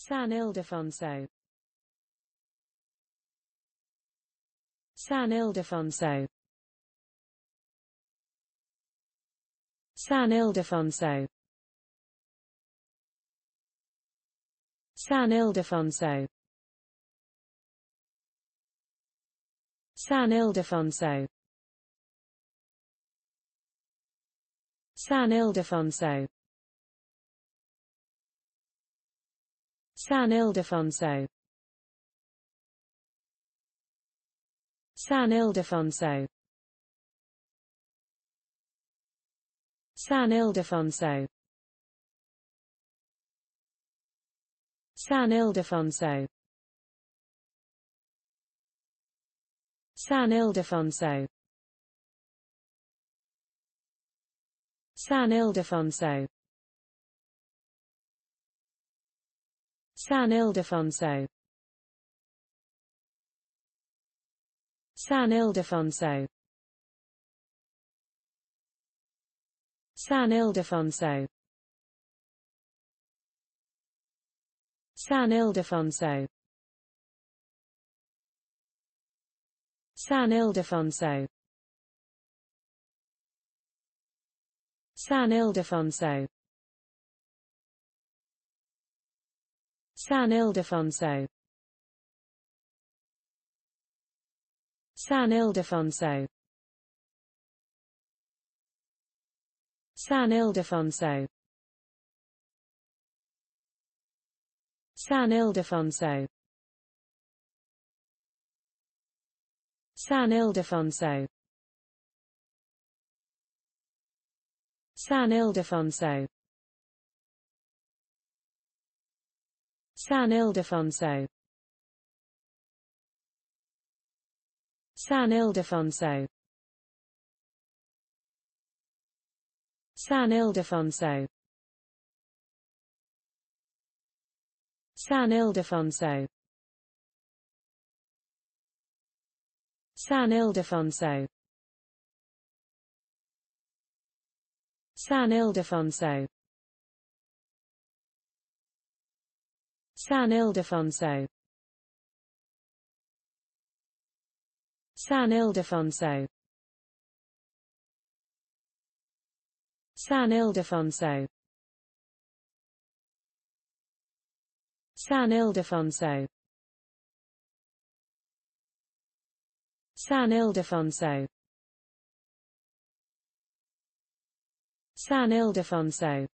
San Ildefonso San Ildefonso San Ildefonso San Ildefonso San Ildefonso San Ildefonso San Ildefonso San Ildefonso San Ildefonso San Ildefonso San Ildefonso San Ildefonso San Ildefonso San Ildefonso San Ildefonso San Ildefonso San Ildefonso San Ildefonso San Ildefonso San Ildefonso San Ildefonso San Ildefonso San Ildefonso San Ildefonso San Ildefonso San Ildefonso San Ildefonso San Ildefonso San Ildefonso San Ildefonso San Ildefonso San Ildefonso San Ildefonso San Ildefonso San Ildefonso San Ildefonso